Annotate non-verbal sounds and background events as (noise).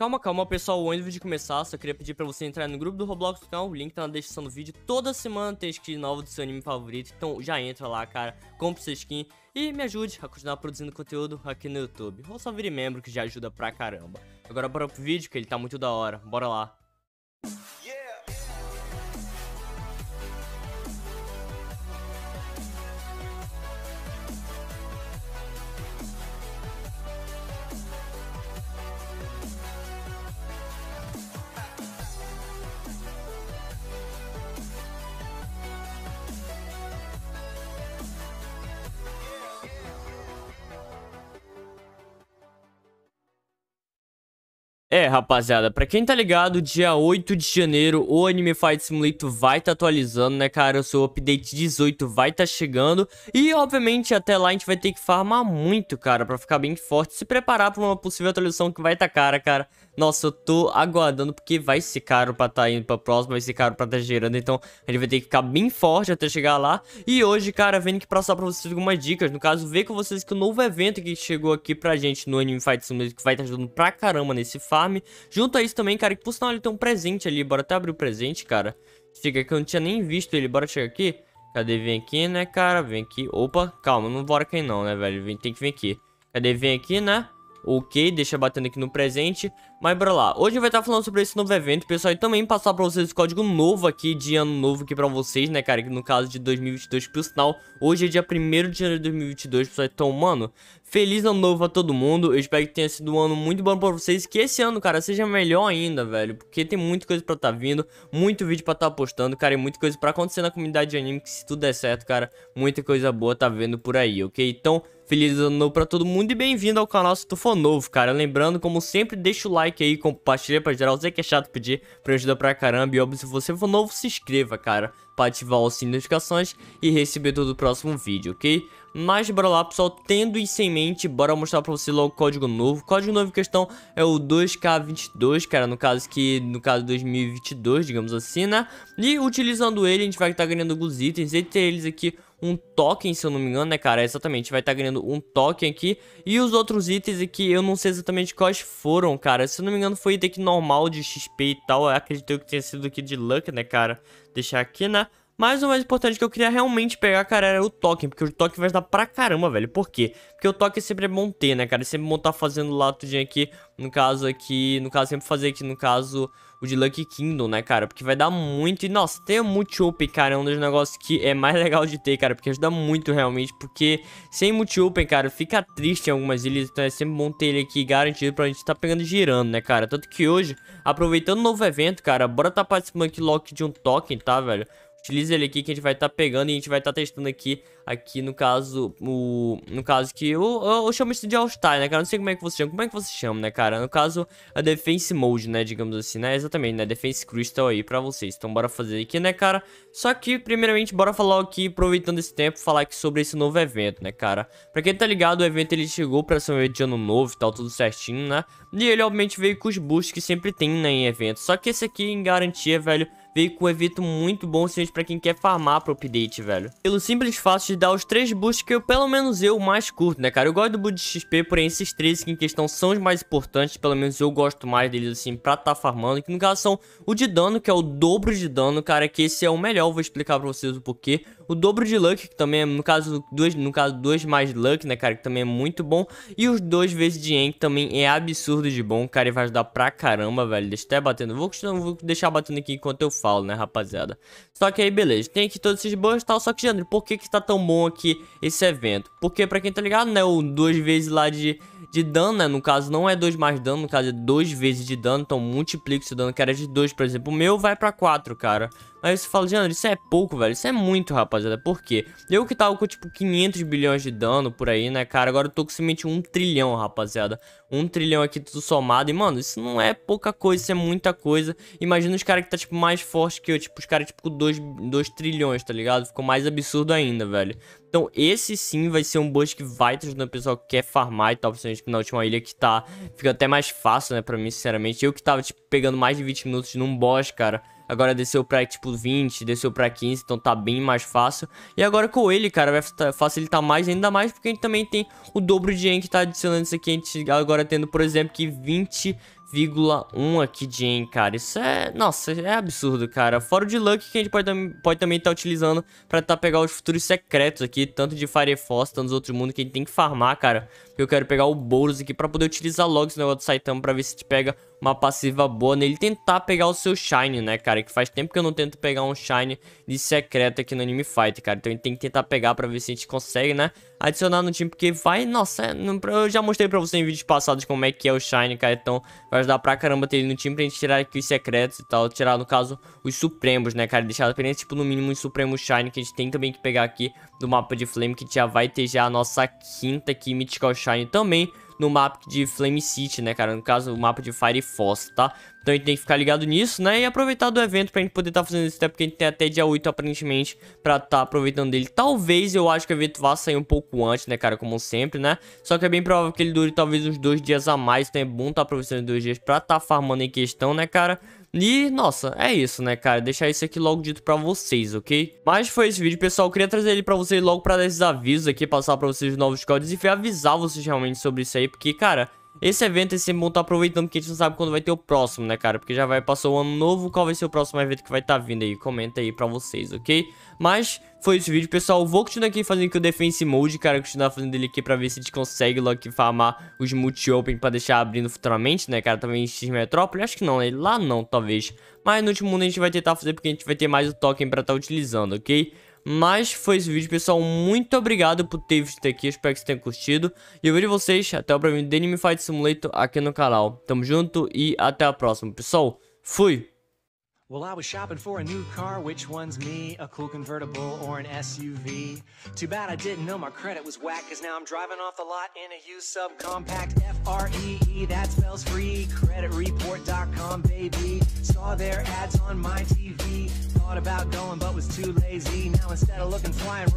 Calma, calma, pessoal, antes de começar, só queria pedir pra você entrar no grupo do Roblox do canal, o link tá na descrição do vídeo. Toda semana tem skin nova do seu anime favorito, então já entra lá, cara, compre sua skin e me ajude a continuar produzindo conteúdo aqui no YouTube. Ou só vire membro, que já ajuda pra caramba. Agora bora pro vídeo, que ele tá muito da hora, bora lá. É, rapaziada, pra quem tá ligado, dia 8 de janeiro o Anime Fight Simulator vai tá atualizando, né, cara? O seu update 18 vai tá chegando e, obviamente, até lá a gente vai ter que farmar muito, cara, pra ficar bem forte, se preparar pra uma possível atualização que vai tá cara, cara. Nossa, eu tô aguardando porque vai ser caro pra tá indo pra próxima, vai ser caro pra tá girando. Então a gente vai ter que ficar bem forte até chegar lá. E hoje, cara, vendo que passar pra vocês algumas dicas. No caso, ver com vocês que o novo evento que chegou aqui pra gente no Anime Fight Simulator que vai estar tá ajudando pra caramba nesse farm. Junto a isso também, cara, que por sinal ele tem um presente ali. Bora até abrir o presente, cara. Fica que eu não tinha nem visto ele. Bora chegar aqui. Cadê? Vem aqui, né, cara? Vem aqui. Opa, calma, não bora quem não, né, velho? Vem, tem que vir aqui. Cadê? Vem aqui, né? Ok, deixa batendo aqui no presente. Mas bora lá, hoje vai estar falando sobre esse novo evento, pessoal, e também passar pra vocês o código novo aqui de ano novo aqui pra vocês, né, cara, no caso de 2022, pro sinal, hoje é dia 1 de janeiro de 2022, pessoal, então, mano, feliz ano novo a todo mundo, eu espero que tenha sido um ano muito bom pra vocês, que esse ano, cara, seja melhor ainda, velho, porque tem muita coisa pra tá vindo, muito vídeo pra tá postando, cara, e muita coisa pra acontecer na comunidade de anime, que se tudo der certo, cara, muita coisa boa tá vendo por aí, ok? Então, feliz ano novo pra todo mundo e bem-vindo ao canal se tu for novo, cara, lembrando, como sempre, deixa o like, like aí, compartilha pra geral. Sei que é chato pedir, pra ajudar pra caramba. E óbvio, se você for novo, se inscreva, cara. Pra ativar o sininho de notificações e receber todo o próximo vídeo, ok? Mas bora lá, pessoal, tendo isso em mente, bora mostrar pra você logo o código novo. O código novo em questão é o 2K22, cara, no caso que, no caso 2022, digamos assim, né? E utilizando ele, a gente vai estar tá ganhando alguns itens, entre eles aqui um token, se eu não me engano, né, cara? Exatamente, vai estar tá ganhando um token aqui. E os outros itens aqui, eu não sei exatamente quais foram, cara. Se eu não me engano, foi item normal de XP e tal. Eu acredito que tenha sido aqui de Luck, né, cara? Deixar aqui, né? Mas o mais importante que eu queria realmente pegar, cara, era o token, porque o token vai ajudar pra caramba, velho. Por quê? Porque o token sempre é bom ter, né, cara? Sempre é montar tá fazendo lá tudinho aqui, no caso aqui, no caso sempre fazer aqui, no caso, o de Lucky Kingdom, né, cara? Porque vai dar muito, e nossa, ter multi-open, cara, é um dos negócios que é mais (laughs) legal de ter, cara, porque ajuda muito realmente, porque sem multi-open, cara, fica triste em algumas ilhas, então é sempre bom ter ele aqui garantido pra gente tá pegando girando, né, cara? Tanto que hoje, aproveitando o novo evento, cara, bora tá participando aqui logo de um token, tá, velho? Utiliza ele aqui que a gente vai estar tá pegando e a gente vai estar tá testando aqui, aqui no caso, o, no caso que eu, eu, eu chamo isso de All-Star, né, cara? Não sei como é que você chama, como é que você chama, né, cara? No caso, a Defense Mode, né, digamos assim, né? Exatamente, né? Defense Crystal aí pra vocês. Então, bora fazer aqui, né, cara? Só que, primeiramente, bora falar aqui, aproveitando esse tempo, falar aqui sobre esse novo evento, né, cara? Pra quem tá ligado, o evento ele chegou pra ser um evento de ano novo e tal, tudo certinho, né? E ele, obviamente, veio com os boosts que sempre tem, né, em evento. Só que esse aqui, em garantia, velho, veio com é um evento muito bom, seja para quem quer farmar pro update, velho. Pelo simples fato de dar os três boosts que eu, pelo menos eu, mais curto, né, cara? Eu gosto do boost de XP, porém esses três que em questão são os mais importantes, pelo menos eu gosto mais deles, assim, pra tá farmando, que no caso são o de dano, que é o dobro de dano, cara, que esse é o melhor, vou explicar pra vocês o porquê o dobro de luck, que também é, no caso, dois, no caso, dois mais luck, né, cara, que também é muito bom. E os dois vezes de Enk também é absurdo de bom, cara, e vai ajudar pra caramba, velho. Deixa até batendo. Vou, vou deixar batendo aqui enquanto eu falo, né, rapaziada. Só que aí, beleza. Tem aqui todos esses bons e tal, só que, Jandro, por que que tá tão bom aqui esse evento? Porque, pra quem tá ligado, né, o dois vezes lá de, de dano, né, no caso, não é dois mais dano, no caso, é dois vezes de dano, então multiplica esse dano que era de dois, por exemplo. O meu vai pra quatro, cara. Aí você fala, Jandro, isso é pouco, velho, isso é muito, rapaziada rapaziada. Por quê? Eu que tava com, tipo, 500 bilhões de dano por aí, né, cara? Agora eu tô com somente 1 trilhão, rapaziada. 1 trilhão aqui tudo somado. E, mano, isso não é pouca coisa, isso é muita coisa. Imagina os caras que tá, tipo, mais forte que eu. Tipo, os caras, tipo, com 2, 2 trilhões, tá ligado? Ficou mais absurdo ainda, velho. Então, esse sim vai ser um boost que vai trazer ajudando o pessoal que quer farmar e tal, principalmente na última ilha que tá. Fica até mais fácil, né, pra mim, sinceramente. Eu que tava, tipo, pegando mais de 20 minutos num boss, cara. Agora desceu pra, tipo, 20, desceu pra 15, então tá bem mais fácil. E agora com ele, cara, vai facilitar mais, ainda mais porque a gente também tem o dobro de yen que tá adicionando isso aqui. A gente agora tendo, por exemplo, que 20,1 aqui de yen, cara. Isso é... Nossa, é absurdo, cara. Fora o de Luck que a gente pode, pode também estar tá utilizando pra tá pegar os futuros secretos aqui, tanto de Fire Force, tanto dos outros mundos que a gente tem que farmar, cara. Eu quero pegar o Boros aqui pra poder utilizar logo esse negócio do Saitama pra ver se a gente pega uma passiva boa nele tentar pegar o seu Shine, né, cara? Que faz tempo que eu não tento pegar um Shine de secreto aqui no Anime Fight, cara. Então a gente tem que tentar pegar pra ver se a gente consegue, né? Adicionar no time, porque vai... Nossa, é, eu já mostrei pra vocês em vídeos passados como é que é o Shine, cara. Então vai ajudar pra caramba ter ele no time pra gente tirar aqui os secretos e tal. Tirar, no caso, os Supremos, né, cara? Deixar apenas, tipo, no mínimo um supremo Shine que a gente tem também que pegar aqui do mapa de Flame, que já vai ter já a nossa quinta aqui, Mythical Shine também no mapa de Flame City, né, cara? No caso, o mapa de Fire Foss, tá? Então a gente tem que ficar ligado nisso, né? E aproveitar do evento pra gente poder estar tá fazendo esse tempo porque a gente tem até dia 8, aparentemente, pra estar tá aproveitando dele. Talvez eu acho que o evento vá sair um pouco antes, né, cara? Como sempre, né? Só que é bem provável que ele dure talvez uns dois dias a mais. Então é bom estar tá aproveitando dois dias pra estar tá farmando em questão, né, cara? E, nossa, é isso, né, cara? Deixar isso aqui logo dito pra vocês, ok? Mas foi esse vídeo, pessoal. Eu queria trazer ele pra vocês logo pra dar esses avisos aqui, passar pra vocês os novos códigos e avisar vocês realmente sobre isso aí, porque, cara, esse evento esse bom tá aproveitando porque a gente não sabe quando vai ter o próximo, né, cara? Porque já vai passou o ano novo, qual vai ser o próximo evento que vai estar tá vindo aí? Comenta aí pra vocês, ok? Mas foi esse vídeo, pessoal. Vou continuar aqui fazendo aqui o Defense Mode, cara. Continuar fazendo ele aqui pra ver se a gente consegue logo aqui farmar os multi-open pra deixar abrindo futuramente, né, cara? Também X Metrópole. Acho que não, né? Lá não, talvez. Mas no último mundo a gente vai tentar fazer porque a gente vai ter mais o token pra estar tá utilizando, ok? Mas foi esse vídeo, pessoal. Muito obrigado por ter visto aqui. Espero que vocês tenham curtido. E eu vejo vocês até o próximo Anime Fight Simulator aqui no canal. Tamo junto e até a próxima, pessoal. Fui! Well, I was shopping for a new car. Which one's me? A cool convertible or an SUV? Too bad I didn't know my credit was whack, now I'm driving off the lot in a used subcompact. F-R-E-E, that spells free. Creditreport.com, baby. Saw their ads on my TV. Thought about going, but was too lazy. Now instead of looking flying